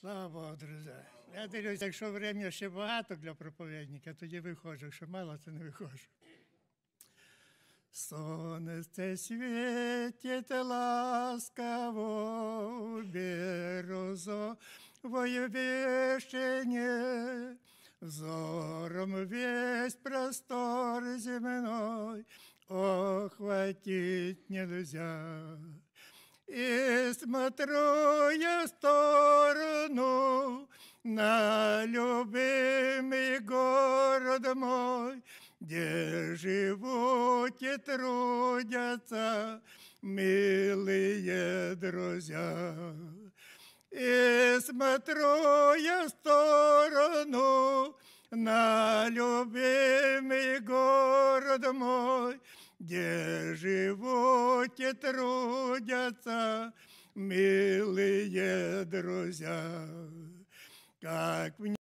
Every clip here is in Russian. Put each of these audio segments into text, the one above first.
Слава Богу, друзі. Я дивлюсь, якщо врем'я ще багато для проповідника, тоді виходжу, якщо мало, то не виходжу. Сонце світить ласкаво березовою вишені, Зором весь простор земной охватить нельзя. И смотрю я в сторону на любимый город мой, где живут и трудятся милые друзья. И смотрю я в сторону на любимый город мой, где живут и трудятся трудятся, милые друзья. Как мне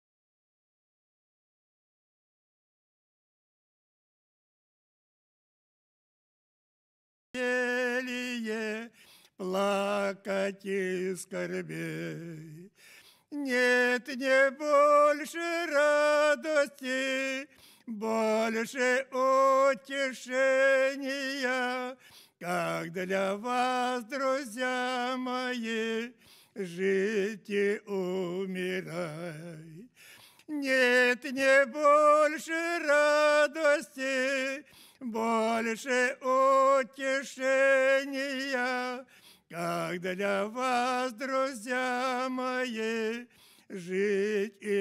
веселье, плакать и скорбей. Нет, не больше радости, больше утешения, как для вас, друзья мои, жить и умирать. Нет не больше радости, больше утешения, как для вас, друзья мои, жить и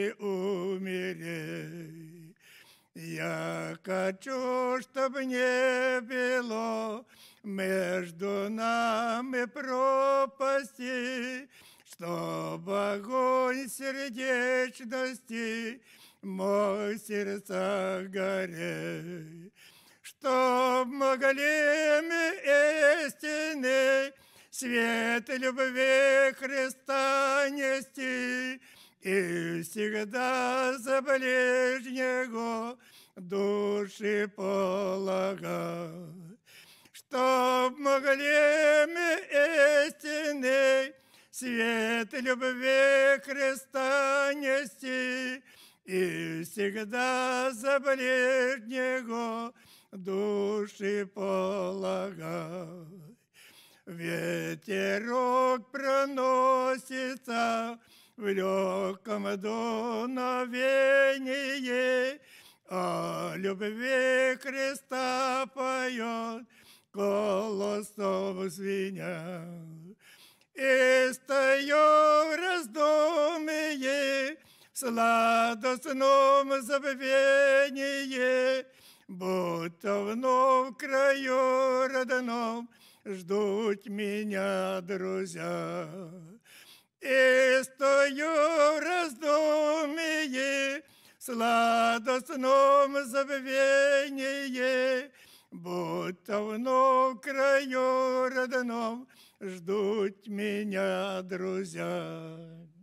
между нами пропасти, чтоб огонь сердечности мой сердца горел, чтоб могли истины свет любви Христа нести, и всегда за ближнего души полагал чтоб могли мы истинный свет любви Христа нести, и всегда за ближнего души полагай. Ветерок проносится в легком дуновении, о а любви Христа поет – голосов звеня. И стою в раздумье, в сладостном забвении, Будто вновь в краю родном ждут меня друзья. И стою в раздумье, в сладостном забвении, будто вновь краю родном ждут меня друзья.